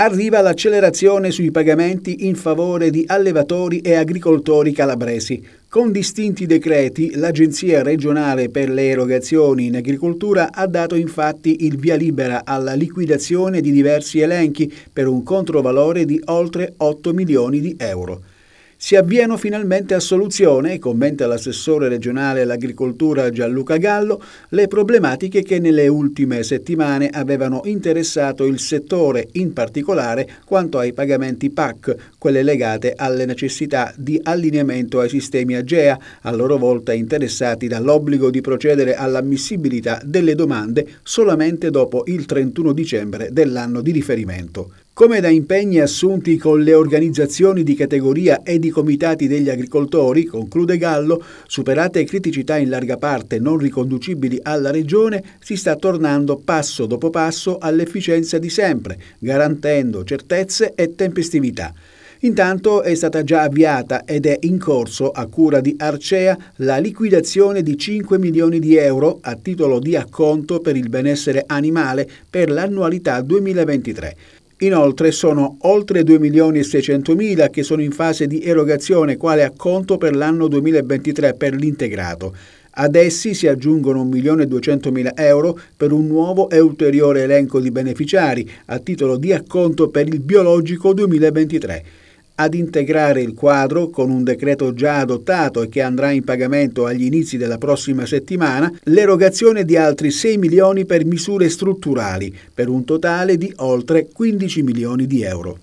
Arriva l'accelerazione sui pagamenti in favore di allevatori e agricoltori calabresi. Con distinti decreti, l'Agenzia regionale per le erogazioni in agricoltura ha dato infatti il via libera alla liquidazione di diversi elenchi per un controvalore di oltre 8 milioni di euro si avviano finalmente a soluzione, commenta l'assessore regionale all'agricoltura Gianluca Gallo, le problematiche che nelle ultime settimane avevano interessato il settore, in particolare quanto ai pagamenti PAC, quelle legate alle necessità di allineamento ai sistemi AGEA, a loro volta interessati dall'obbligo di procedere all'ammissibilità delle domande solamente dopo il 31 dicembre dell'anno di riferimento come da impegni assunti con le organizzazioni di categoria e di comitati degli agricoltori, conclude Gallo, superate criticità in larga parte non riconducibili alla Regione, si sta tornando passo dopo passo all'efficienza di sempre, garantendo certezze e tempestività. Intanto è stata già avviata ed è in corso a cura di Arcea la liquidazione di 5 milioni di euro a titolo di acconto per il benessere animale per l'annualità 2023. Inoltre sono oltre 2.600.000 che sono in fase di erogazione quale acconto per l'anno 2023 per l'integrato. Ad essi si aggiungono 1.200.000 euro per un nuovo e ulteriore elenco di beneficiari a titolo di acconto per il biologico 2023 ad integrare il quadro con un decreto già adottato e che andrà in pagamento agli inizi della prossima settimana l'erogazione di altri 6 milioni per misure strutturali, per un totale di oltre 15 milioni di euro.